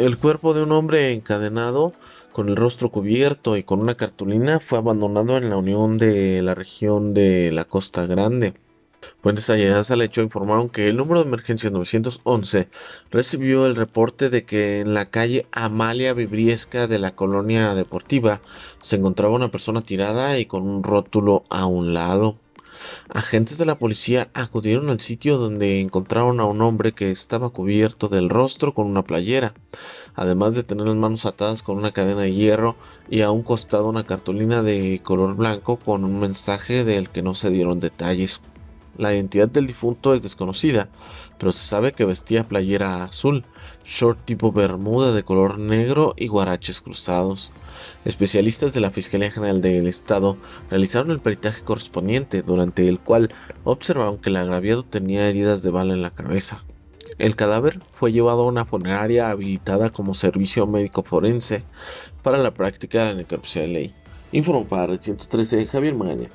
El cuerpo de un hombre encadenado con el rostro cubierto y con una cartulina fue abandonado en la unión de la región de la Costa Grande. Fuentes allegadas al hecho informaron que el número de emergencia 911 recibió el reporte de que en la calle Amalia Vibriesca de la colonia deportiva se encontraba una persona tirada y con un rótulo a un lado. Agentes de la policía acudieron al sitio donde encontraron a un hombre que estaba cubierto del rostro con una playera, además de tener las manos atadas con una cadena de hierro y a un costado una cartulina de color blanco con un mensaje del que no se dieron detalles. La identidad del difunto es desconocida, pero se sabe que vestía playera azul, short tipo bermuda de color negro y guaraches cruzados. Especialistas de la Fiscalía General del Estado realizaron el peritaje correspondiente, durante el cual observaron que el agraviado tenía heridas de bala en la cabeza. El cadáver fue llevado a una funeraria habilitada como servicio médico forense para la práctica de la necropsia de ley. Informó para 113 Javier Magaña.